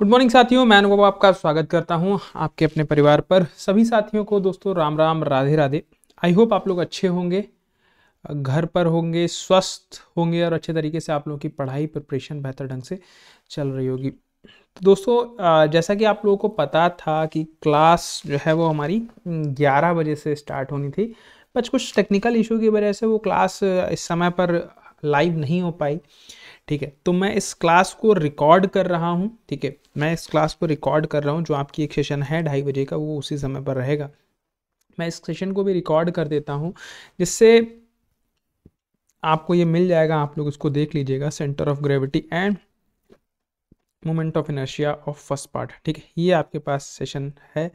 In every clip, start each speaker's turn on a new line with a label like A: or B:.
A: good morning साथियों मैं अनुभव आपका स्वागत करता हूं आपके अपने परिवार पर सभी साथियों को दोस्तों राम राम राधे राधे आई होप आप लोग अच्छे होंगे घर पर होंगे स्वस्थ होंगे और अच्छे तरीके से आप लोगों की पढ़ाई प्रिपरेशन बेहतर ढंग से चल रही होगी तो दोस्तों जैसा कि आप लोगों को पता था कि क्लास जो है वो हमारी ग्यारह बजे से स्टार्ट होनी थी बट कुछ टेक्निकल इशू की वजह से वो क्लास इस समय पर लाइव नहीं हो पाई ठीक है तो मैं इस क्लास को रिकॉर्ड कर रहा हूँ ठीक है मैं इस क्लास को रिकॉर्ड कर रहा हूँ जो आपकी एक सेशन है ढाई बजे का वो उसी समय पर रहेगा मैं इस सेशन को भी रिकॉर्ड कर देता हूँ जिससे आपको ये मिल जाएगा आप लोग इसको देख लीजिएगा centre of gravity and moment of inertia of first part ठीक है ये आपके पास सेशन है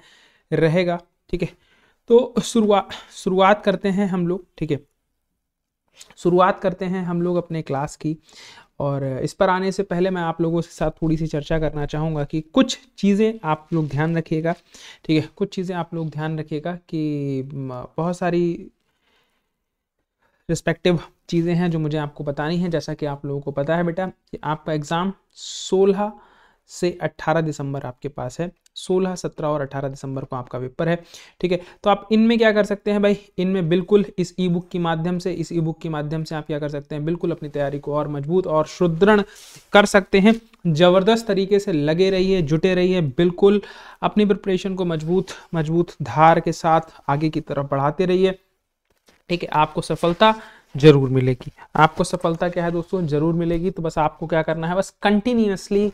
A: रहेगा ठीक है तो शुरुआत शुरुआत करते हैं हम लोग ठीक है शुरुआत करते हैं हम लोग अपने क्लास की और इस पर आने से पहले मैं आप लोगों के साथ थोड़ी सी चर्चा करना चाहूँगा कि कुछ चीज़ें आप लोग ध्यान रखिएगा ठीक है कुछ चीज़ें आप लोग ध्यान रखिएगा कि बहुत सारी रिस्पेक्टिव चीज़ें हैं जो मुझे आपको बतानी है जैसा कि आप लोगों को पता है बेटा कि आपका एग्ज़ाम सोलह से 18 दिसंबर आपके पास है 16, 17 और 18 दिसंबर को आपका पेपर है ठीक है तो आप इनमें क्या कर सकते हैं भाई इनमें बिल्कुल इस ई बुक के माध्यम से इस ई बुक के माध्यम से आप क्या कर सकते हैं बिल्कुल अपनी तैयारी को और मजबूत और सुदृढ़ कर सकते हैं ज़बरदस्त तरीके से लगे रहिए जुटे रहिए बिल्कुल अपनी प्रिपरेशन को मजबूत मजबूत धार के साथ आगे की तरफ बढ़ाते रहिए ठीक है आपको सफलता जरूर मिलेगी आपको सफलता क्या है दोस्तों जरूर मिलेगी तो बस आपको क्या करना है बस कंटिन्यूसली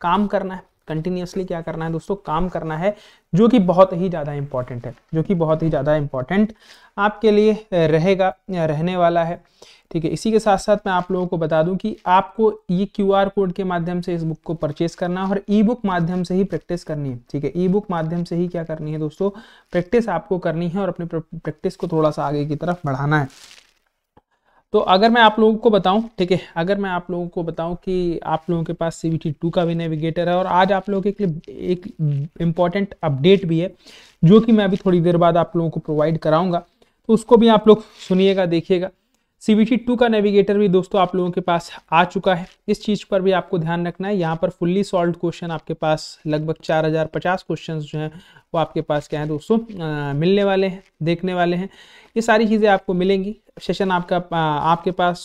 A: काम करना है कंटिन्यूसली क्या करना है दोस्तों काम करना है जो कि बहुत ही ज़्यादा इम्पॉर्टेंट है जो कि बहुत ही ज़्यादा इम्पॉर्टेंट आपके लिए रहेगा रहने वाला है ठीक है इसी के साथ साथ मैं आप लोगों को बता दूं कि आपको ये क्यू आर कोड के माध्यम से इस बुक को परचेस करना है और ई बुक माध्यम से ही प्रैक्टिस करनी है ठीक है ई बुक माध्यम से ही क्या करनी है दोस्तों प्रैक्टिस आपको करनी है और अपने प्रैक्टिस को थोड़ा सा आगे की तरफ बढ़ाना है तो अगर मैं आप लोगों को बताऊं ठीक है अगर मैं आप लोगों को बताऊं कि आप लोगों के पास सी वी टू का भी नेविगेटर है और आज आप लोगों के लिए एक इम्पॉर्टेंट अपडेट भी है जो कि मैं अभी थोड़ी देर बाद आप लोगों को प्रोवाइड कराऊंगा तो उसको भी आप लोग सुनिएगा देखिएगा सी वी टू का नेविगेटर भी दोस्तों आप लोगों के पास आ चुका है इस चीज़ पर भी आपको ध्यान रखना है यहाँ पर फुल्ली सॉल्व क्वेश्चन आपके पास लगभग चार हज़ार पचास क्वेश्चन जो हैं वो आपके पास क्या है दोस्तों मिलने वाले हैं देखने वाले हैं ये सारी चीज़ें आपको मिलेंगी सेशन आपका आपके पास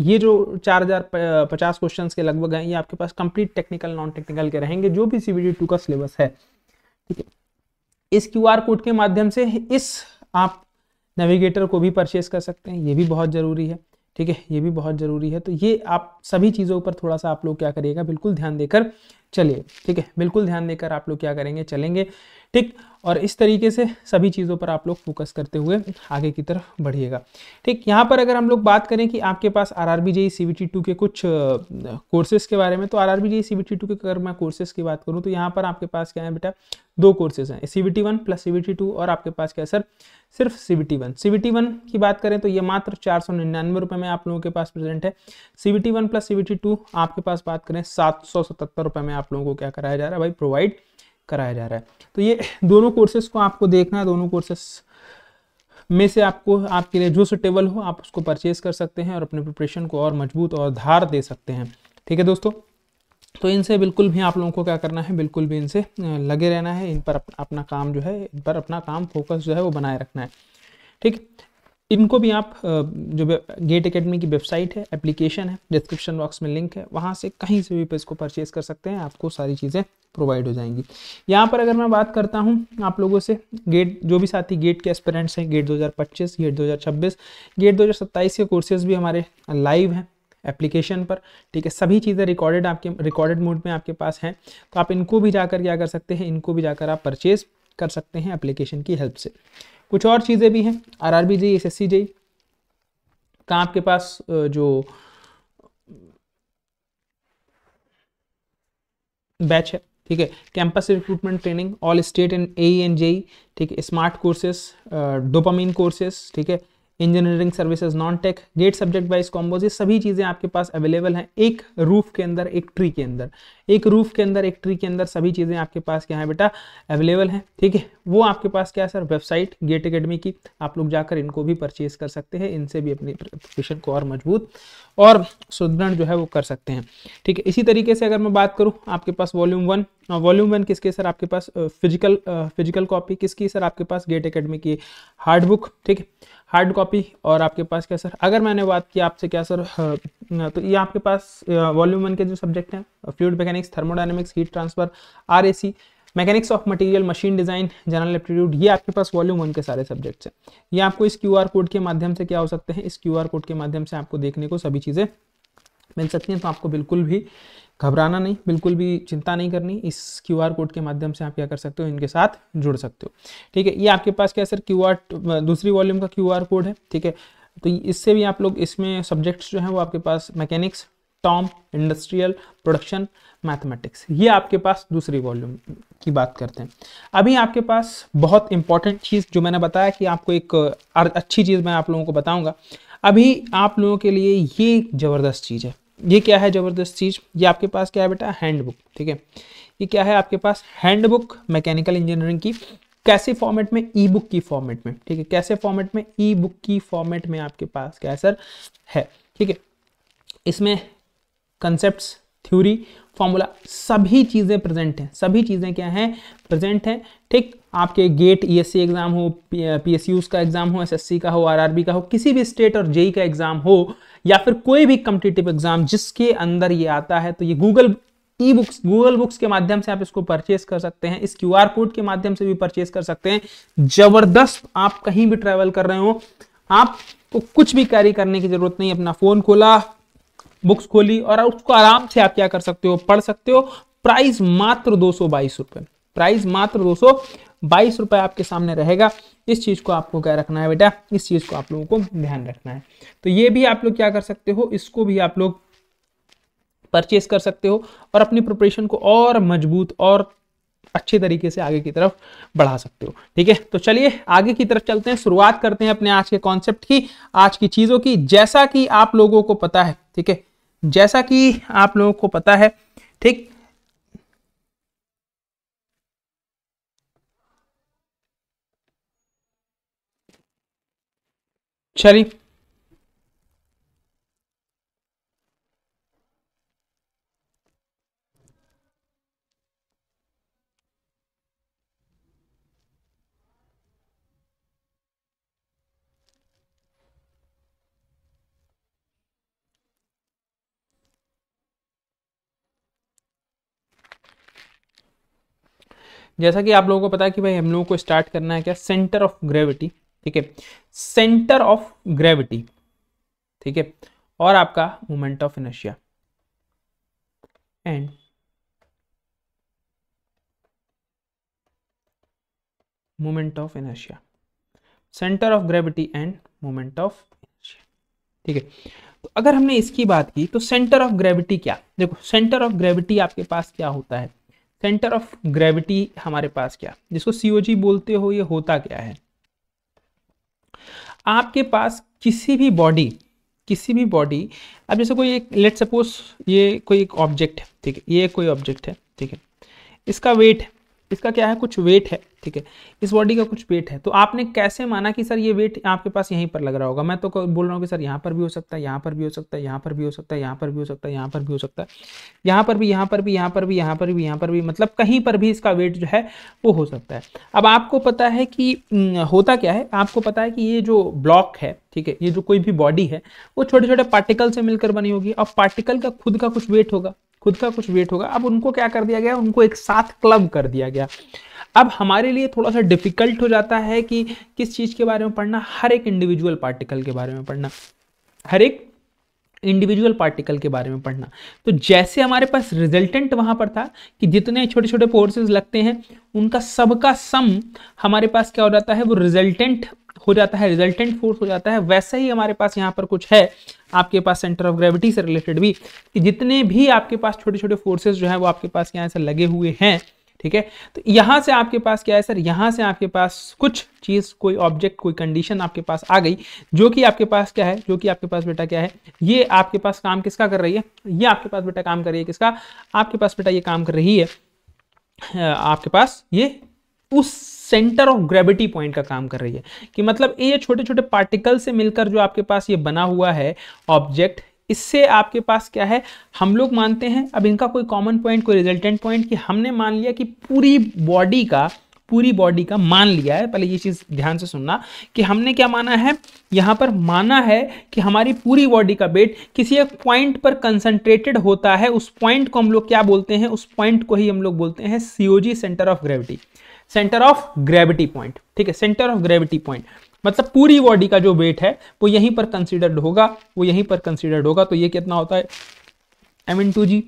A: ये जो चार हज़ार पचास क्वेश्चन के लगभग हैं ये आपके पास कंप्लीट टेक्निकल नॉन टेक्निकल के रहेंगे जो भी सी बी टू का सिलेबस है ठीक है इस क्यू आर कोड के माध्यम से इस आप नेविगेटर को भी परचेस कर सकते हैं ये भी बहुत ज़रूरी है ठीक है ये भी बहुत ज़रूरी है तो ये आप सभी चीज़ों पर थोड़ा सा आप लोग क्या करिएगा बिल्कुल ध्यान देकर चलिए ठीक है बिल्कुल ध्यान देकर आप लोग क्या करेंगे चलेंगे ठीक और इस तरीके से सभी चीज़ों पर आप लोग फोकस करते हुए आगे की तरफ बढ़िएगा ठीक यहाँ पर अगर हम लोग बात करें कि आपके पास R R B J C B T two के कुछ कोर्सेज के बारे में तो R R B J C B T two के अगर मैं कोर्सेज की बात करूँ तो यहाँ पर आपके पास क्या है बेटा दो कोर्सेज हैं C B T one plus C B T two और आपके पास क्या है सर सिर्फ C B T one C B T one की बात करें तो ये मात्र चार सौ निन्यानवे रुपये में आप लोगों के पास प्रेजेंट है C B T one plus C B T two आपके पास बात करें सात सौ सतहत्तर रुपये में आप आप लोगों को क्या कराया जा रहा है भाई प्रोवाइड कराया जा रहा है तो ये दोनों कोर्सेज को आपको देखना है दोनों कोर्सेस में से आपको आपके लिए जो सुटेबल हो आप उसको परचेज कर सकते हैं और अपने प्रिपरेशन को और मजबूत और धार दे सकते हैं ठीक है दोस्तों तो इनसे बिल्कुल भी आप लोगों को क्या करना है बिल्कुल भी इनसे लगे रहना है इन पर अपना काम जो है इन पर अपना काम फोकस जो है वो बनाए रखना है ठीक इनको भी आप जो गेट अकेडमी की वेबसाइट है एप्लीकेशन है डिस्क्रिप्शन बॉक्स में लिंक है वहाँ से कहीं से भी इसको परचेज कर सकते हैं आपको सारी चीज़ें प्रोवाइड हो जाएंगी यहाँ पर अगर मैं बात करता हूँ आप लोगों से गेट जो भी साथी गेट के एक्सपेरेंट्स हैं गेट 2025 गेट 2026 गेट 2027 के कोर्सेज भी हमारे लाइव हैं एप्लीकेशन पर ठीक है सभी चीज़ें रिकॉर्डेड आपके रिकॉर्डेड मोड में आपके पास हैं तो आप इनको भी जाकर क्या कर सकते हैं इनको भी जाकर आप परचेज़ कर सकते हैं एप्लीकेशन की हेल्प से कुछ और चीज़ें भी हैं R R B G S S C G कहाँ आपके पास जो बैच है ठीक है campus recruitment training all state and A and JE ठीक है स्मार्ट कोर्सेस डोपामीन कोर्सेज ठीक है engineering services non tech GATE subject wise combos ये सभी चीज़ें आपके पास अवेलेबल हैं एक रूफ के अंदर एक ट्री के अंदर एक रूफ के अंदर एक ट्री के अंदर सभी चीज़ें आपके पास क्या है बेटा अवेलेबल हैं ठीक है वो आपके पास क्या है सर वेबसाइट गेट अकेडमी की आप लोग जाकर इनको भी परचेज कर सकते हैं इनसे भी अपनी प्रोफेशन को और मजबूत और सुदृढ़ जो है वो कर सकते हैं ठीक है इसी तरीके से अगर मैं बात करूँ आपके पास वॉल्यूम वन वॉल्यूम वन किसके सर आपके पास फिजिकल फिजिकल कॉपी किसकी सर आपके पास गेट अकेडमी की हार्ड बुक ठीक है हार्ड कॉपी और आपके पास क्या सर अगर मैंने बात की आपसे क्या सर तो ये आपके पास वॉल्यूम वन के जो सब्जेक्ट हैं fluid mechanics thermodynamics heat transfer आर mechanics of material machine design general aptitude ये आपके पास वॉल्यूम वन के सारे सब्जेक्ट्स हैं ये आपको इस क्यू कोड के माध्यम से क्या हो सकते हैं इस क्यू कोड के माध्यम से आपको देखने को सभी चीज़ें मिल सकती हैं तो आपको बिल्कुल भी घबराना नहीं बिल्कुल भी चिंता नहीं करनी इस क्यू आर कोड के माध्यम से आप क्या कर सकते हो इनके साथ जुड़ सकते हो ठीक है ये आपके पास क्या सर क्यू आर दूसरी वॉल्यूम का क्यू आर कोड है ठीक है तो इससे भी आप लोग इसमें सब्जेक्ट्स जो हैं वो आपके पास mechanics TOM industrial production mathematics ये आपके पास दूसरी वॉल्यूम की बात करते हैं अभी आपके पास बहुत इंपॉर्टेंट चीज़ जो मैंने बताया कि आपको एक अच्छी चीज़ मैं आप लोगों को बताऊंगा अभी आप लोगों के लिए ये ज़बरदस्त चीज़ है ये क्या है ज़बरदस्त चीज़ ये आपके पास क्या है बेटा हैंडबुक ठीक है ये क्या है आपके पास हैंडबुक मैकेनिकल इंजीनियरिंग की कैसे फॉर्मेट में ई बुक की फॉर्मेट में ठीक है कैसे फॉर्मेट में ई बुक की फॉर्मेट में आपके पास क्या सर है ठीक है इसमें कंसेप्ट थ्योरी फॉर्मूला सभी चीज़ें प्रेजेंट हैं सभी चीज़ें क्या हैं प्रेजेंट हैं ठीक आपके गेट ई एग्ज़ाम हो पी एस का एग्ज़ाम हो एस का हो आर का हो किसी भी स्टेट और जेई e e का एग्ज़ाम हो या फिर कोई भी कम्पिटेटिव एग्ज़ाम जिसके अंदर ये आता है तो ये Google e books Google books के माध्यम से आप इसको परचेस कर सकते हैं इस क्यू कोड के माध्यम से भी परचेस कर सकते हैं जबरदस्त आप कहीं भी ट्रैवल कर रहे हो आपको कुछ भी कैरी करने की जरूरत नहीं अपना फोन खोला बुक्स खोली और उसको आराम से आप क्या कर सकते हो पढ़ सकते हो प्राइस मात्र दो सौ बाईस रुपए प्राइस मात्र दो सौ बाईस रुपए आपके सामने रहेगा इस चीज को आपको क्या रखना है बेटा इस चीज को आप लोगों को ध्यान रखना है तो ये भी आप लोग क्या कर सकते हो इसको भी आप लोग परचेस कर सकते हो और अपनी प्रिपरेशन को और मजबूत और अच्छे तरीके से आगे की तरफ बढ़ा सकते हो ठीक है तो चलिए आगे की तरफ चलते हैं शुरुआत करते हैं अपने आज के कॉन्सेप्ट की आज की चीज़ों की जैसा कि आप लोगों को पता है ठीक है जैसा कि आप लोगों को पता है ठीक चलिए जैसा कि आप लोगों को पता है कि भाई हम लोगों को स्टार्ट करना है क्या सेंटर ऑफ ग्रेविटी ठीक है सेंटर ऑफ ग्रेविटी ठीक है और आपका moment of inertia and moment of inertia centre of gravity and moment of ठीक है तो अगर हमने इसकी बात की तो सेंटर ऑफ ग्रेविटी क्या देखो सेंटर ऑफ ग्रेविटी आपके पास क्या होता है सेंटर ऑफ ग्रेविटी हमारे पास क्या जिसको सीओजी बोलते हो ये होता क्या है आपके पास किसी भी बॉडी किसी भी बॉडी अब जैसे कोई एक लेट सपोज ये कोई एक ऑब्जेक्ट है ठीक है ये कोई ऑब्जेक्ट है ठीक है इसका वेट है इसका क्या है कुछ वेट है ठीक है इस बॉडी का कुछ वेट है तो आपने कैसे माना कि सर ये वेट आपके पास यहीं पर लग रहा होगा मैं तो बोल रहा हूँ कि सर यहाँ पर भी हो सकता है यहाँ पर भी हो सकता है यहाँ पर भी हो सकता है यहाँ पर भी हो सकता है यहाँ पर भी हो सकता है यहाँ पर भी यहाँ पर भी यहाँ पर भी यहाँ पर भी यहाँ पर भी मतलब कहीं पर भी इसका वेट जो है वो हो सकता है अब आपको पता है कि होता क्या है आपको पता है कि ये जो ब्लॉक है ठीक है ये जो कोई भी बॉडी है वो छोटे छोटे पार्टिकल से मिलकर बनी होगी अब पार्टिकल का खुद का कुछ वेट होगा खुद का कुछ वेट होगा अब उनको क्या कर दिया गया उनको एक साथ क्लब कर दिया गया अब हमारे लिए थोड़ा सा डिफिकल्ट हो जाता है कि किस चीज़ के बारे में पढ़ना हर एक इंडिविजुअल पार्टिकल के बारे में पढ़ना हर एक इंडिविजुअल पार्टिकल के बारे में पढ़ना तो जैसे हमारे पास रिजल्टेंट वहां पर था कि जितने छोटे छोटे फोर्सेज लगते हैं उनका सबका सम हमारे पास क्या हो जाता है वो रिजल्टेंट हो जाता है रिजल्टेंट फोर्स हो जाता है वैसे ही हमारे पास यहाँ पर कुछ है आपके पास सेंटर ऑफ ग्रेविटी से रिलेटेड भी कि जितने भी आपके पास छोटे छोटे फोर्सेज जो है वो आपके पास यहाँ से लगे हुए हैं ठीक है तो यहाँ से आपके पास क्या है सर यहाँ से आपके पास कुछ चीज़ कोई ऑब्जेक्ट कोई कंडीशन आपके पास आ गई जो कि आपके पास क्या है जो कि आपके पास बेटा क्या है ये आपके पास काम किसका कर रही है ये आपके पास बेटा काम कर रही है किसका आपके पास बेटा ये काम कर रही है आपके पास ये उस सेंटर ऑफ ग्रेविटी पॉइंट का काम कर रही है कि मतलब ये छोटे छोटे पार्टिकल से मिलकर जो आपके पास ये बना हुआ है ऑब्जेक्ट इससे आपके पास क्या है हम लोग मानते हैं अब इनका कोई कॉमन पॉइंट कोई रिजल्टेंट पॉइंट कि हमने मान लिया कि पूरी बॉडी का पूरी बॉडी का मान लिया है पहले ये चीज़ ध्यान से सुनना कि हमने क्या माना है यहां पर माना है कि हमारी पूरी बॉडी का वेट किसी एक पॉइंट पर कंसंट्रेटेड होता है उस पॉइंट को हम लोग क्या बोलते हैं उस पॉइंट को ही हम लोग बोलते हैं COG centre of gravity centre of gravity point ठीक है सेंटर ऑफ ग्रेविटी पॉइंट मतलब पूरी बॉडी का जो वेट है वो यहीं पर कंसिडर्ड होगा वो यहीं पर कंसिडर्ड होगा तो ये कितना होता है M into G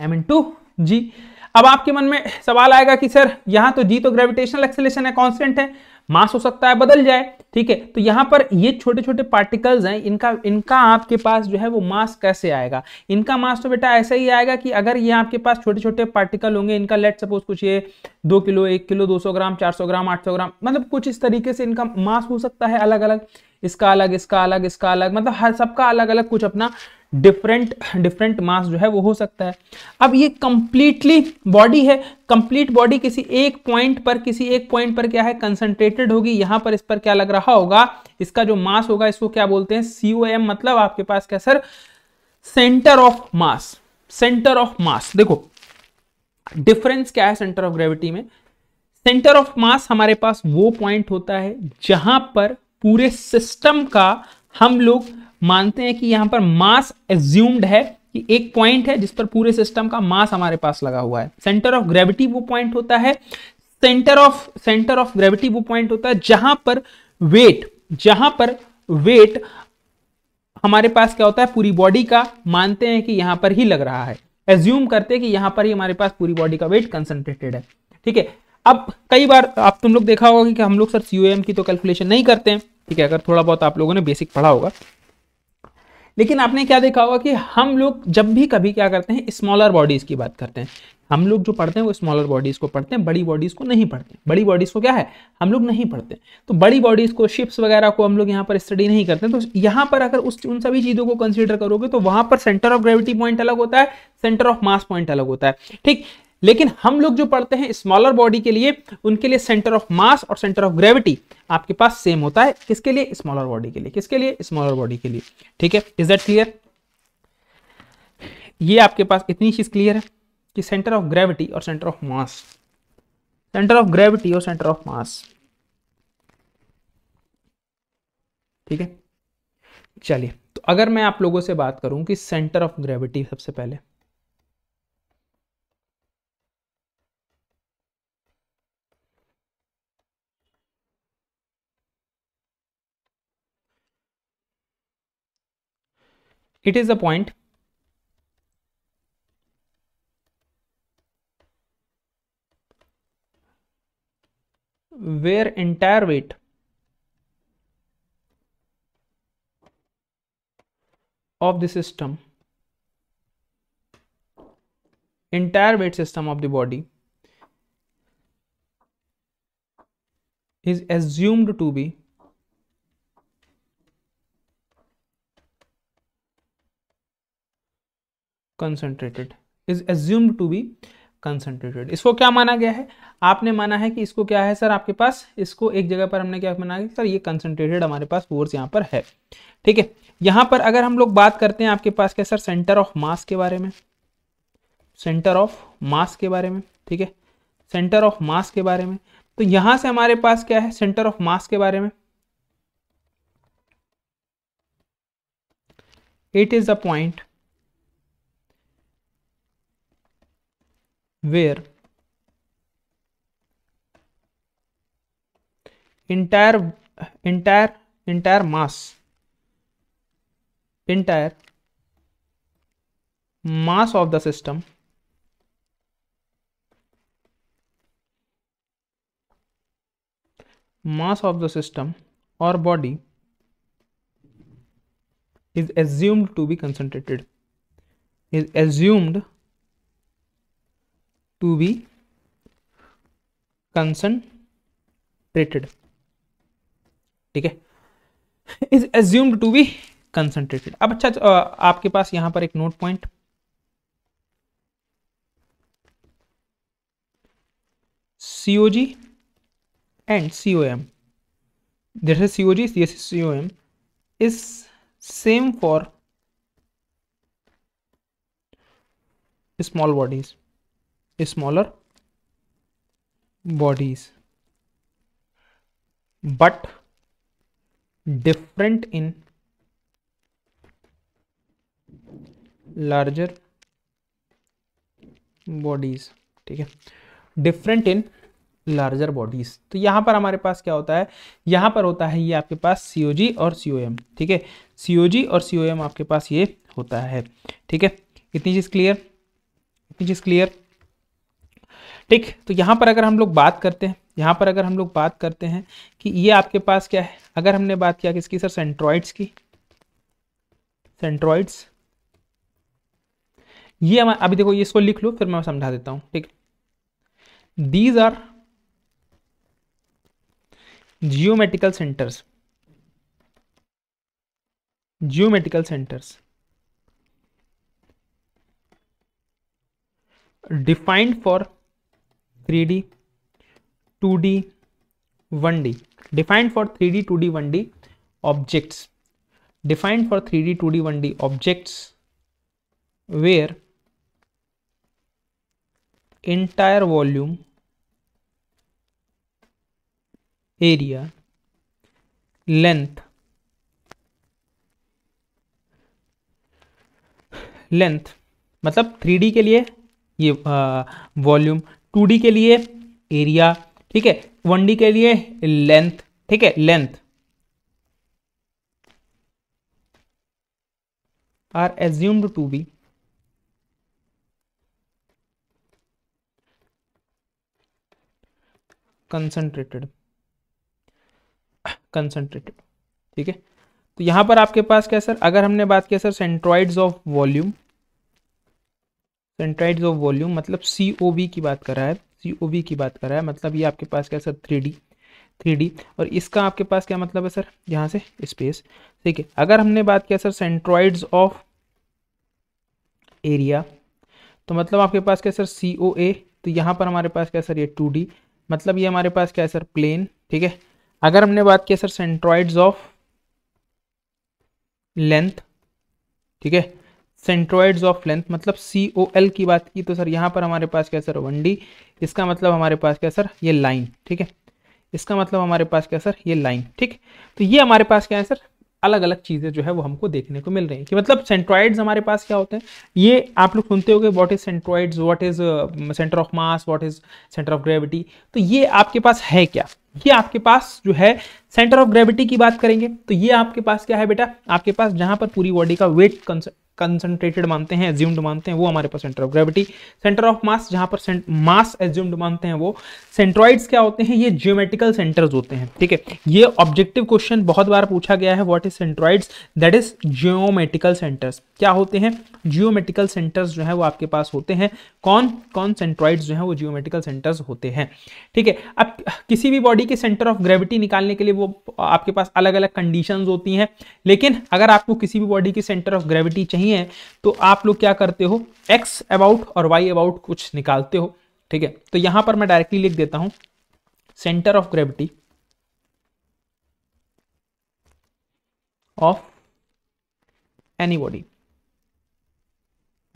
A: M into G अब आपके मन में सवाल आएगा कि सर यहां तो जी तो ग्रेविटेशनल एक्सेलेशन है कॉन्स्टेंट है मास हो सकता है बदल जाए ठीक है तो यहाँ पर ये छोटे छोटे पार्टिकल्स हैं इनका इनका आपके पास जो है वो मास कैसे आएगा इनका मास तो बेटा ऐसा ही आएगा कि अगर ये आपके पास छोटे छोटे पार्टिकल होंगे इनका लेट सपोज कुछ ये दो किलो एक किलो दो सौ ग्राम चार सौ ग्राम आठ सौ ग्राम मतलब कुछ इस तरीके से इनका मास हो सकता है अलग अलग इसका अलग इसका अलग इसका अलग मतलब हर सबका अलग अलग कुछ अपना डिफरेंट डिफरेंट मास जो है वो हो सकता है अब ये कंप्लीटली बॉडी है कंप्लीट बॉडी किसी एक पॉइंट पर किसी एक पॉइंट पर क्या है कंसंट्रेटेड होगी यहां पर इस पर क्या लग रहा होगा इसका जो मास होगा इसको क्या बोलते हैं सी मतलब आपके पास क्या sir centre of mass centre of mass देखो डिफरेंस क्या है सेंटर ऑफ ग्रेविटी में सेंटर ऑफ मास हमारे पास वो पॉइंट होता है जहां पर पूरे सिस्टम का हम लोग मानते हैं कि यहां पर मास एज्यूम्ड है कि एक पॉइंट है जिस पर पूरे सिस्टम का मास हमारे पास लगा हुआ है सेंटर ऑफ ग्रेविटी वो पॉइंट होता है centre of centre of gravity वो पॉइंट होता है जहां पर वेट जहां पर वेट हमारे पास क्या होता है पूरी बॉडी का मानते हैं कि यहां पर ही लग रहा है एज्यूम करते हैं कि यहां पर ही हमारे पास पूरी बॉडी का वेट कंसंट्रेटेड है ठीक है अब कई बार आप तुम लोग देखा होगा कि हम लोग सर सीओएम की तो कैलकुलेशन नहीं करते हैं ठीक है अगर थोड़ा बहुत आप लोगों ने बेसिक पढ़ा होगा लेकिन आपने क्या देखा होगा कि हम लोग जब भी कभी क्या करते हैं स्मॉलर बॉडीज़ की बात करते हैं हम लोग जो पढ़ते हैं वो स्मॉलर बॉडीज़ को पढ़ते हैं बड़ी बॉडीज़ को नहीं पढ़ते बड़ी बॉडीज़ को क्या है हम लोग नहीं पढ़ते तो बड़ी बॉडीज़ को शिप्स वगैरह को हम लोग यहाँ पर स्टडी नहीं करते तो यहाँ पर अगर उस उन सभी चीज़ों को कंसिडर करोगे तो वहाँ पर सेंटर ऑफ ग्रेविटी पॉइंट अलग होता है सेंटर ऑफ मास पॉइंट अलग होता है ठीक लेकिन हम लोग जो पढ़ते हैं स्मॉलर बॉडी के लिए उनके लिए सेंटर ऑफ मास और सेंटर ऑफ ग्रेविटी आपके पास सेम होता है किसके लिए स्मॉलर बॉडी के लिए किसके लिए स्मॉलर बॉडी के लिए ठीक है इज दैट क्लियर ये आपके पास इतनी चीज क्लियर है कि सेंटर ऑफ ग्रेविटी और centre of mass centre of gravity और सेंटर ऑफ मास ठीक है चलिए तो अगर मैं आप लोगों से बात करूं कि सेंटर ऑफ ग्रेविटी सबसे पहले It is a point where entire weight of the system entire weight system of the body is assumed to be concentrated is assumed to be concentrated इसको क्या माना गया है आपने माना है कि इसको क्या है सर आपके पास इसको एक जगह पर हमने क्या माना है सर ये कंसनट्रेटेड हमारे पास फोर्स यहाँ पर है ठीक है यहाँ पर अगर हम लोग बात करते हैं आपके पास क्या सर सेंटर ऑफ मास के बारे में सेंटर ऑफ मास के बारे में ठीक है सेंटर ऑफ मास के बारे में तो यहां से हमारे पास क्या है सेंटर ऑफ मास के बारे में it is a point where entire entire entire mass entire mass of the system mass of the system or body is assumed to be concentrated is assumed to be concentrated ठीक है is assumed to be concentrated अब अच्छा आपके पास यहां पर एक note point COG and M जैसे सीओजी जैसे M is same for small bodies smaller bodies but different in larger bodies ठीक है डिफरेंट इन लार्जर बॉडीज तो यहां पर हमारे पास क्या होता है यहां पर होता है ये आपके पास सी और एम ठीक है सी और सी आपके पास ये होता है ठीक है इतनी चीज़ क्लियर इतनी चीज़ क्लियर ठीक तो यहाँ पर अगर हम लोग बात करते हैं यहाँ पर अगर हम लोग बात करते हैं कि ये आपके पास क्या है अगर हमने बात किया किसकी सर सेंट्रॉइड्स की सेंट्रॉइड्स ये अभी देखो ये इसको लिख लो फिर मैं समझा देता हूँ ठीक these are geometrical centres geometrical centres defined for three D two D one D defined for three D two D one D objects defined for 3D, 2D, 1D objects where entire volume, area, length, length मतलब 3D के लिए ये volume two के लिए area ठीक है one के लिए लेंथ ठीक है length are assumed to be concentrated concentrated ठीक है तो यहां पर आपके पास क्या सर अगर हमने बात किया sir centroids of volume centroids of volume मतलब सी ओ बी की बात कर रहा है सी ओ बी की बात कर रहा है मतलब ये आपके पास क्या sir three D three D और इसका आपके पास क्या मतलब है सर यहाँ से स्पेस ठीक है अगर हमने बात किया सर सेंट्रॉइड्स ऑफ एरिया तो मतलब आपके पास क्या सर सी ओ ए तो यहाँ पर हमारे पास क्या सर ये टू डी मतलब ये हमारे पास क्या है सर प्लेन ठीक है अगर हमने बात किया सर सेंट्रॉइड्स ऑफ लेंथ ठीक है सेंट्रोइड्स ऑफ लेंथ मतलब सी ओ एल की बात की तो सर यहाँ पर हमारे पास क्या सर वन डी इसका मतलब हमारे पास क्या सर ये लाइन ठीक है इसका मतलब हमारे पास क्या सर ये लाइन ठीक तो ये हमारे पास क्या है सर अलग अलग चीज़ें जो है वो हमको देखने को मिल रही हैं कि मतलब सेंट्रॉइड्स हमारे पास क्या होते हैं ये आप लोग सुनते हो गए what is centroids what is centre of mass what is centre of gravity तो ये आपके पास है क्या ये आपके पास जो है सेंटर ऑफ ग्रेविटी की बात करेंगे तो ये आपके पास क्या है बेटा आपके पास जहां पर पूरी बॉडी का वेट कंसंट्रेटेड मानते हैं एज्यूम्ड मानते हैं वो हमारे पास centre of gravity centre of mass जहां पर मास एज्यूम्ड मानते हैं वो सेंट्रॉइड्स क्या होते हैं ये जियोमेट्रिकल सेंटर्स होते हैं ठीक है ये ऑब्जेक्टिव क्वेश्चन बहुत बार पूछा गया है what is centroids that is geometrical centres क्या होते हैं जियोमेट्रिकल सेंटर्स जो है वो आपके पास होते हैं कौन कौन सेंट्रॉइड्स जो है वो जियोमेट्रिकल सेंटर्स होते हैं ठीक है अब किसी भी बॉडी के सेंटर ऑफ ग्रेविटी निकालने के लिए वो आपके पास अलग अलग कंडीशन होती हैं लेकिन अगर आपको किसी भी बॉडी की सेंटर ऑफ ग्रेविटी चाहिए नहीं है तो आप लोग क्या करते हो एक्स अबाउट और वाई अबाउट कुछ निकालते हो ठीक है तो यहां पर मैं डायरेक्टली लिख देता हूं centre of gravity of any body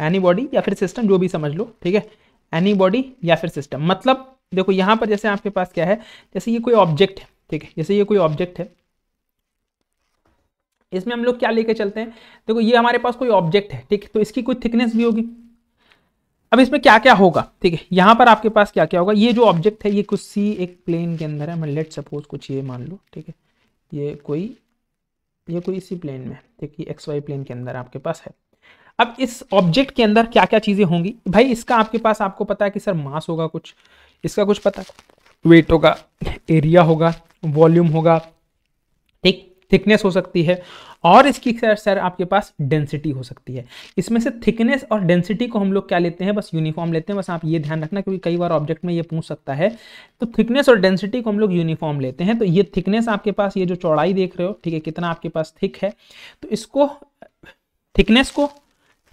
A: any body या फिर सिस्टम जो भी समझ लो ठीक है एनी बॉडी या फिर सिस्टम मतलब देखो यहां पर जैसे आपके पास क्या है जैसे ये कोई ऑब्जेक्ट है ठीक है जैसे ये कोई ऑब्जेक्ट है इसमें हम लोग क्या लेके चलते हैं देखो ये हमारे पास कोई ऑब्जेक्ट है ठीक है तो इसकी कोई थिकनेस भी होगी अब इसमें क्या क्या होगा ठीक है यहाँ पर आपके पास क्या क्या होगा ये जो ऑब्जेक्ट है ये कुछ सी एक प्लेन के अंदर है लेट सपोज कुछ ये मान लो ठीक है ये कोई ये कोई इसी प्लेन में ठीक है एक्स वाई प्लेन के अंदर आपके पास है अब इस ऑब्जेक्ट के अंदर क्या क्या चीज़ें होंगी भाई इसका आपके पास आपको पता है कि सर मास होगा कुछ इसका कुछ पता वेट होगा एरिया होगा वॉल्यूम होगा ठीक थिकनेस हो सकती है और इसकी सर सर आपके पास डेंसिटी हो सकती है इसमें से थिकनेस और डेंसिटी को हम लोग क्या लेते हैं बस यूनिफॉर्म लेते हैं बस आप ये ध्यान रखना क्योंकि कई बार ऑब्जेक्ट में ये पूछ सकता है तो थिकनेस और डेंसिटी को हम लोग यूनिफॉर्म लेते हैं तो ये थिकनेस आपके पास ये जो चौड़ाई देख रहे हो ठीक है कितना आपके पास थिक है तो इसको थिकनेस को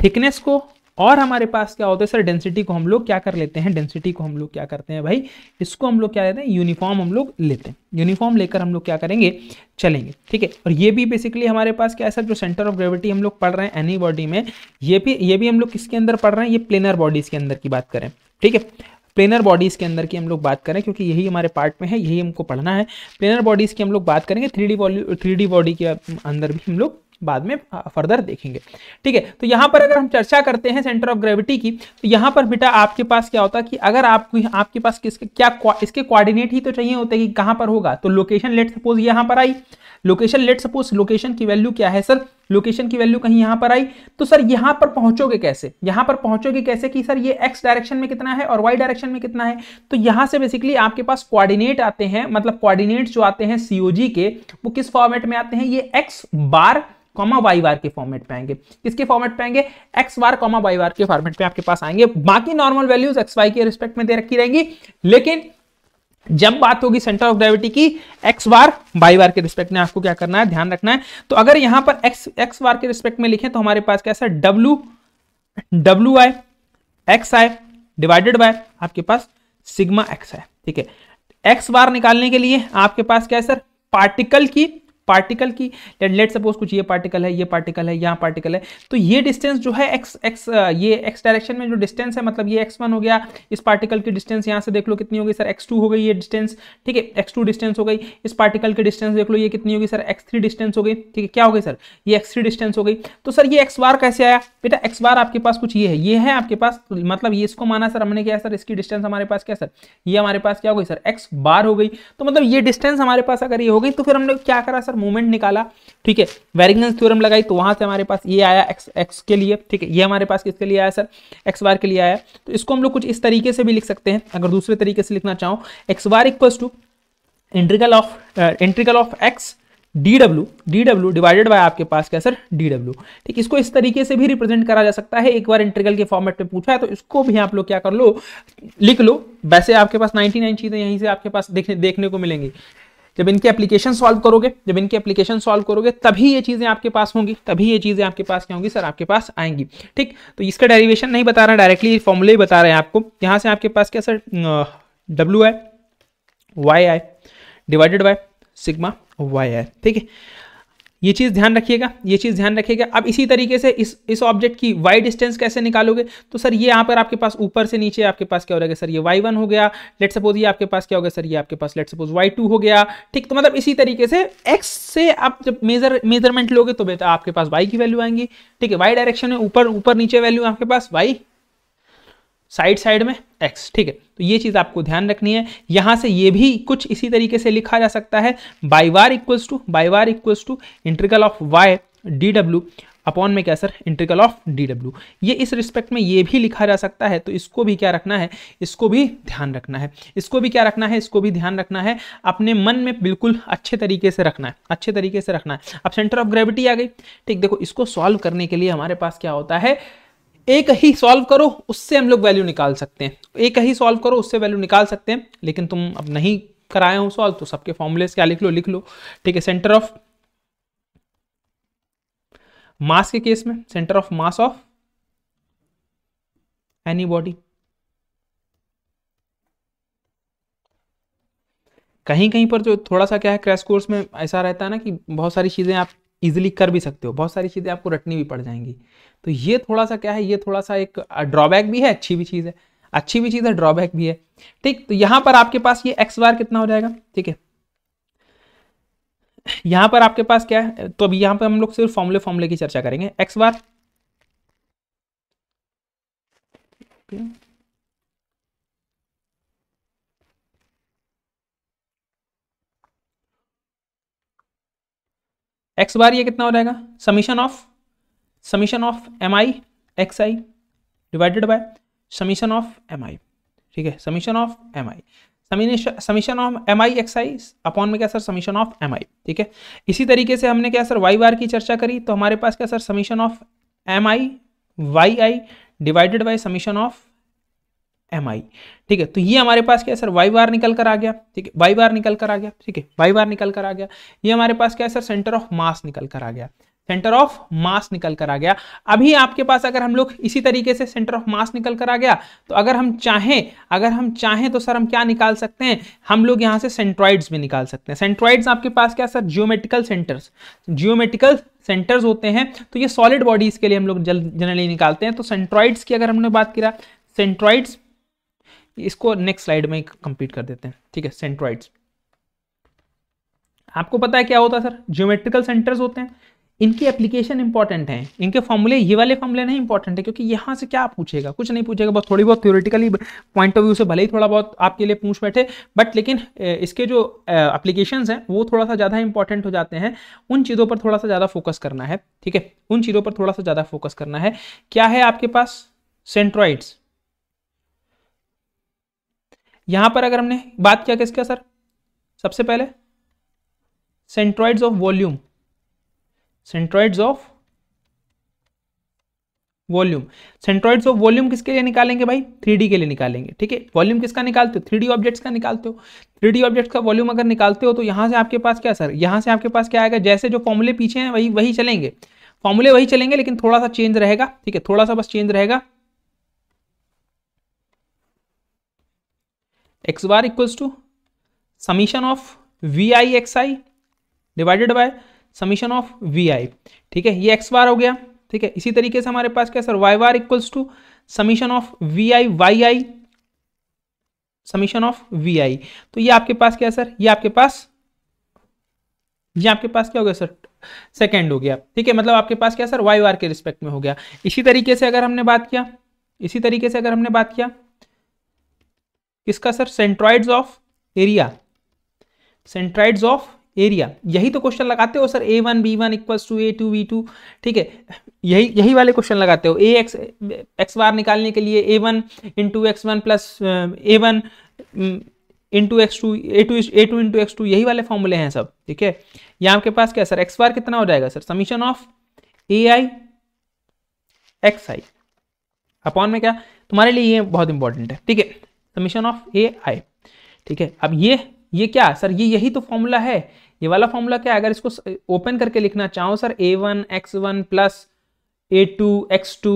A: थिकनेस को और हमारे पास क्या होता है सर डेंसिटी को हम लोग क्या कर लेते हैं डेंसिटी को हम लोग क्या करते हैं भाई इसको हम लोग क्या लेते हैं यूनिफॉर्म हम लोग लेते हैं यूनिफॉर्म लेकर हम लोग क्या करेंगे चलेंगे ठीक है और ये भी बेसिकली हमारे पास क्या है सर जो सेंटर ऑफ ग्रेविटी हम लोग पढ़ रहे हैं एनी बॉडी में ये भी ये भी हम लोग किसके अंदर पढ़ रहे हैं ये प्लेनर बॉडीज के अंदर की बात करें ठीक है प्लेनर बॉडीज़ के अंदर की हम लोग बात करें क्योंकि यही हमारे पार्ट में है यही हमको पढ़ना है प्लेनर बॉडीज़ की हम लोग बात करेंगे three D body three D body के अंदर भी हम लोग बाद में फर्दर देखेंगे ठीक है तो यहाँ पर अगर हम चर्चा करते हैं सेंटर ऑफ ग्रेविटी की तो यहाँ पर बेटा आपके पास क्या होता है कि अगर आप आपके पास किसके क्या इसके कोऑर्डिनेट ही तो चाहिए होते कि कहाँ पर होगा तो लोकेशन लेट सपोज यहाँ पर I location let suppose location की वैल्यू क्या है सर लोकेशन की वैल्यू कहीं यहां पर आई तो सर यहां पर पहुंचोगे कैसे यहां पर पहुंचोगे कैसे कि सर ये एक्स डायरेक्शन में कितना है और वाई डायरेक्शन में कितना है तो यहां से बेसिकली आपके पास कोऑर्डिनेट आते हैं मतलब कोऑर्डिनेट जो आते हैं सीओजी के वो किस फॉर्मेट में आते हैं ये X bar comma Y bar के फॉर्मेट पे आएंगे किसके फॉर्मेट पे आएंगे X bar comma Y bar के फॉर्मेट पे आपके पास आएंगे बाकी नॉर्मल वैल्यूज एक्स वाई के रिस्पेक्ट में दे रखी रहेंगी लेकिन जब बात होगी सेंटर ऑफ ग्रेविटी की एक्स बार बाई बार के रिस्पेक्ट में आपको क्या करना है ध्यान रखना है तो अगर यहां पर एक्स एक्स बार के रिस्पेक्ट में लिखें तो हमारे पास कैसा W W I X I divided by आपके पास सिग्मा एक्स है ठीक है एक्स बार निकालने के लिए आपके पास क्या है सर पार्टिकल की पार्टिकल की लेट सपोज कुछ ये पार्टिकल है ये पार्टिकल है यहाँ पार्टिकल है तो ये डिस्टेंस जो है एक्स एक्स ये एक्स डायरेक्शन में जो डिस्टेंस है मतलब ये एक्स वन हो गया इस पार्टिकल की डिस्टेंस यहाँ से देख लो कितनी होगी सर एक्स टू हो गई ये डिस्टेंस ठीक है एक्स टू डिस्टेंस हो गई इस पार्टिकल की डिस्टेंस देख लो ये कितनी होगी सर एक्स थ्री डिस्टेंस हो गई ठीक है क्या हो गई सर ये एक्स थ्री डिस्टेंस हो गई तो सर ये एक्स बार कैसे आया बेटा एक्स बार आपके पास कुछ ये है ये है आपके पास मतलब ये इसको माना सर हमने क्या सर इसकी डिस्टेंस हमारे पास क्या सर ये हमारे पास क्या हो गई सर एक्स बार हो गई तो मतलब ये डिस्टेंस हमारे पास अगर ये हो गई तो फिर हमने क्या करा सर पर मूवमेंट निकाला ठीक है वेरिगनेंस थ्योरम लगाई तो वहां से हमारे पास ये आया एक्स एक्स के लिए ठीक है ये हमारे पास किसके लिए आया सर एक्स बार के लिए आया तो इसको हम लोग कुछ इस तरीके से भी लिख सकते हैं अगर दूसरे तरीके से लिखना चाहो X bar equals to integral of integral of X D W D W divided by आपके पास क्या सर डी डब्ल्यू ठीक इसको इस तरीके से भी रिप्रेजेंट करा जा सकता है एक बार इंटरगल के फॉर्मेट में पूछा है तो इसको भी आप लोग क्या कर लो लिख लो वैसे आपके पास 99 चीज़ें यहीं से आपके पास देखने देखने को मिलेंगी जब इनके एप्लीकेशन सॉल्व करोगे जब इनके एप्लीकेशन सॉल्व करोगे तभी ये चीज़ें आपके पास होंगी तभी ये चीज़ें आपके पास क्या होंगी सर आपके पास आएंगी ठीक तो इसका डेरिवेशन नहीं बता रहा डायरेक्टली फॉर्मूले ही बता रहे हैं आपको यहां से आपके पास क्या sir W I Y I divided by sigma Y I ठीक है ये चीज़ ध्यान रखिएगा ये चीज़ ध्यान रखिएगा अब इसी तरीके से इस इस ऑब्जेक्ट की वाई डिस्टेंस कैसे निकालोगे तो सर ये यहाँ पर आपके पास ऊपर से नीचे आपके पास क्या हो जाएगा सर ये वाई वन हो गया लेट सपोज ये आपके पास क्या हो गया सर ये आपके पास लेट सपोज वाई टू हो गया ठीक तो मतलब इसी तरीके से एक्स से आप जब मेजर मेजरमेंट लोगे तो बेटा आपके पास वाई की वैल्यू आएंगी ठीक है वाई डायरेक्शन में ऊपर ऊपर नीचे वैल्यू आपके पास वाई साइड साइड में एक्स ठीक है तो ये चीज़ आपको ध्यान रखनी है यहाँ से ये भी कुछ इसी तरीके से लिखा जा सकता है Y bar equals to Y bar equals to integral of Y D W upon में क्या sir integral of D W ये इस रिस्पेक्ट में ये भी लिखा जा सकता है तो इसको भी क्या रखना है इसको भी ध्यान रखना है इसको भी क्या रखना है इसको भी ध्यान रखना है अपने मन में बिल्कुल अच्छे तरीके से रखना है अच्छे तरीके से रखना है अब सेंटर ऑफ ग्रेविटी आ गई ठीक देखो इसको सॉल्व करने के लिए हमारे पास क्या होता है एक ही सॉल्व करो उससे हम लोग वैल्यू निकाल सकते हैं एक ही सॉल्व करो उससे वैल्यू निकाल सकते हैं लेकिन तुम अब नहीं कराए हो सॉल्व तो सबके फॉर्मूलेस क्या लिख लो लिख लो ठीक है सेंटर ऑफ मास के केस में centre of mass of any body कहीं कहीं पर जो थोड़ा सा क्या है क्रैश कोर्स में ऐसा रहता है ना कि बहुत सारी चीज़ें आप इजिली कर भी सकते हो बहुत सारी चीज़ें आपको रटनी भी पड़ जाएंगी तो ये थोड़ा सा क्या है ये थोड़ा सा एक ड्रॉबैक भी है अच्छी भी चीज़ है अच्छी भी चीज़ है ड्रॉबैक भी है ठीक तो यहाँ पर आपके पास ये एक्स बार कितना हो जाएगा ठीक है यहाँ पर आपके पास क्या है तो अभी यहाँ पर हम लोग सिर्फ फॉर्मूले फॉर्मूले की चर्चा करेंगे एक्स बार एक्स बार ये कितना हो जाएगा summation of summation of M I X I divided by summation of M I ठीक है summation of M I summation of M I X I upon में क्या sir summation of M I ठीक है इसी तरीके से हमने क्या सर वाई बार की चर्चा करी तो हमारे पास क्या sir summation of M I Y I divided by summation of M I ठीक है तो ये हमारे पास क्या सर वाई बार निकल कर आ गया ठीक है वाई बार निकल कर आ गया ठीक है वाई बार निकल कर आ गया ये हमारे पास क्या है सर सेंटर ऑफ मास निकल कर आ गया सेंटर ऑफ मास निकल कर आ गया अभी आपके पास अगर हम लोग इसी तरीके से सेंटर ऑफ मास निकल कर आ गया तो अगर हम चाहें अगर हम चाहें तो सर हम क्या निकाल सकते हैं हम लोग यहाँ से सेंट्रॉइड्स भी निकाल सकते हैं सेंट्रॉइड्स आपके पास क्या sir geometrical centres geometrical centres होते हैं तो ये सॉलिड बॉडीज के लिए हम लोग जनरली निकालते हैं तो सेंट्रॉइड्स की अगर हमने बात किया सेंट्रॉइड्स इसको नेक्स्ट स्लाइड में कंप्लीट कर देते हैं ठीक है सेंट्रॉइड्स आपको पता है क्या होता है सर ज्योमेट्रिकल सेंटर्स होते हैं इनकी एप्लीकेशन इंपॉर्टेंट है इनके फॉर्मूले ये वाले फॉर्मूले नहीं इंपॉर्टेंट है क्योंकि यहाँ से क्या पूछेगा कुछ नहीं पूछेगा बस थोड़ी बहुत थ्योरेटिकली पॉइंट ऑफ व्यू से भले ही थोड़ा बहुत आपके लिए पूछ बैठे बट लेकिन इसके जो एप्लीकेशन हैं वो थोड़ा सा ज़्यादा इंपॉर्टेंट हो जाते हैं उन चीज़ों पर थोड़ा सा ज़्यादा फोकस करना है ठीक है उन चीज़ों पर थोड़ा सा ज़्यादा फोकस करना है क्या है आपके पास सेंट्रॉइड्स यहां पर अगर हमने बात किया किसका सर सबसे पहले centroids of volume centroids of volume centroids of volume किसके लिए निकालेंगे भाई थ्री के लिए निकालेंगे ठीक है वॉल्यूम किसका निकालते हो थ्री ऑब्जेक्ट्स का निकालते हो थ्री ऑब्जेक्ट्स का वॉल्यूम अगर निकालते हो तो यहां से आपके पास क्या सर यहां से आपके पास क्या आएगा जैसे जो फॉर्मूले पीछे हैं वही वही चलेंगे फॉर्मूले वही चलेंगे लेकिन थोड़ा सा चेंज रहेगा ठीक है थोड़ा सा बस चेंज रहेगा X bar equals to summation of V I X I divided by summation of V I ठीक है ये एक्स बार हो गया ठीक है इसी तरीके से हमारे पास क्या sir Y bar equals to summation of V I Y I summation of V I तो ये आपके पास क्या सर ये आपके पास ये आपके पास क्या हो गया सर सेकेंड हो गया ठीक है मतलब आपके पास क्या सर वाई वार के रिस्पेक्ट में हो गया इसी तरीके से अगर हमने बात किया इसी तरीके से अगर हमने बात किया किसका sir centroids of area centroids of area यही तो क्वेश्चन लगाते हो sir A one B one equal to A two B two ठीक है यही यही वाले क्वेश्चन लगाते हो ए एक्स एक्स बार निकालने के लिए A one into X one plus A one into X two A two A two into X two यही वाले फॉर्मूले हैं सब ठीक है यहाँ आपके पास क्या सर एक्स बार कितना हो जाएगा sir summation of A I X I upon में क्या तुम्हारे लिए ये बहुत इंपॉर्टेंट है ठीक है summation of A I ठीक है अब ये ये क्या सर ये यही तो फॉर्मूला है ये वाला फॉर्मूला क्या अगर इसको ओपन करके लिखना चाहो sir A one X one plus A two X two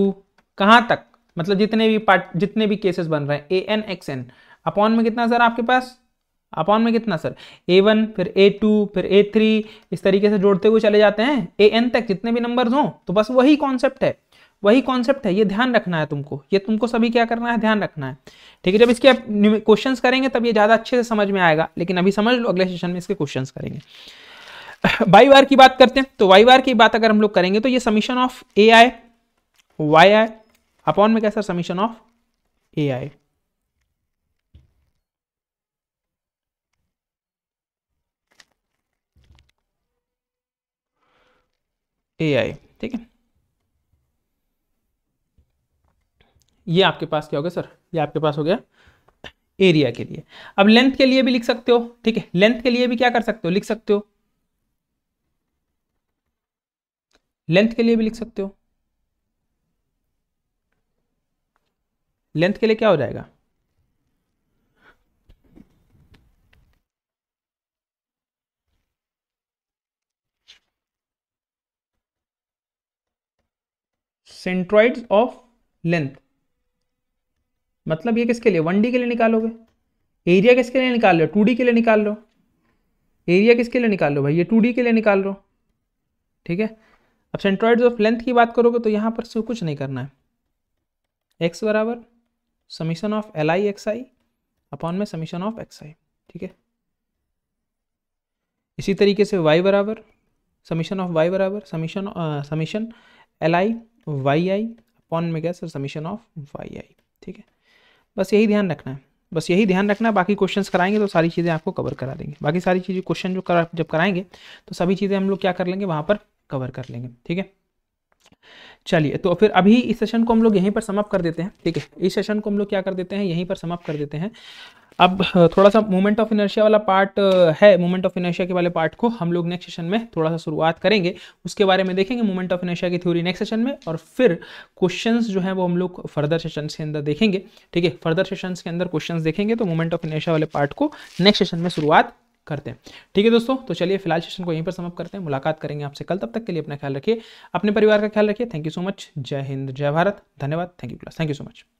A: कहाँ तक मतलब जितने भी पार्ट जितने भी केसेस बन रहे हैं A N X N upon में कितना सर आपके पास अपॉन में कितना सर ए वन फिर ए टू फिर ए थ्री इस तरीके से जोड़ते हुए चले जाते हैं ए एन तक जितने भी नंबर हों तो बस वही कॉन्सेप्ट है वही कॉन्सेप्ट है ये ध्यान रखना है तुमको ये तुमको सभी क्या करना है ध्यान रखना है ठीक है जब इसके आप क्वेश्चन करेंगे तब ये ज़्यादा अच्छे से समझ में आएगा लेकिन अभी समझ लो अगले सेशन में इसके क्वेश्चन करेंगे वाई वार की बात करते हैं तो वाई वार की बात अगर हम लोग करेंगे तो ये summation of A I Y I upon में कैसा summation of A I A I ठीक है ये आपके पास क्या हो गया सर ये आपके पास हो गया एरिया के लिए अब लेंथ के लिए भी लिख सकते हो ठीक है लेंथ के लिए भी क्या कर सकते हो लिख सकते हो लेंथ के लिए भी लिख सकते हो लेंथ के लिए क्या हो जाएगा सेंट्रॉइड्स ऑफ लेंथ मतलब ये किसके लिए वन डी के लिए निकालोगे एरिया किसके लिए निकाल लो टू डी के लिए निकाल लो एरिया किसके लिए निकाल लो भाई ये टू डी के लिए निकाल लो ठीक है अब सेंट्रॉइड ऑफ लेंथ की बात करोगे तो यहाँ पर से कुछ नहीं करना है एक्स बराबर summation of L I X I upon में समीशन ऑफ एक्स आई ठीक है इसी तरीके से वाई बराबर समीशन ऑफ वाई बराबर summation summation L I Y I upon में क्या sir summation of Y I ठीक है बस यही ध्यान रखना है बस यही ध्यान रखना बाकी क्वेश्चन कराएंगे तो सारी चीज़ें आपको कवर करा देंगे बाकी सारी चीज़ें क्वेश्चन जो कर जब कराएंगे तो सभी चीज़ें हम लोग क्या कर लेंगे वहाँ पर कवर कर लेंगे ठीक है चलिए तो फिर अभी इस सेशन को हम लोग यहीं पर समाप्त कर देते हैं ठीक है इस सेशन को हम लोग क्या कर देते हैं यहीं पर समाप्त कर देते हैं अब थोड़ा सा मोमेंट ऑफ इनर्शिया वाला पार्ट है मोमेंट ऑफ इनर्शिया के वाले पार्ट को हम लोग नेक्स्ट सेशन में थोड़ा सा शुरुआत करेंगे उसके बारे में देखेंगे मोमेंट ऑफ इनर्शिया की थ्योरी नेक्स्ट सेशन में और फिर क्वेश्चन जो है वो हम लोग फर्दर सेशन के अंदर देखेंगे ठीक है फर्दर सेशन के अंदर क्वेश्चन देखेंगे तो मोमेंट ऑफ इनर्शिया वाले पार्ट को नेक्स्ट सेशन में शुरुआत करते हैं ठीक है दोस्तों तो चलिए फिलहाल सेशन को यहीं पर समाप्त करते हैं मुलाकात करेंगे आपसे कल तब तक के लिए अपना ख्याल रखिए अपने परिवार का ख्याल रखिए थैंक यू सो मच जय हिंद जय भारत धन्यवाद thank you plus thank you so much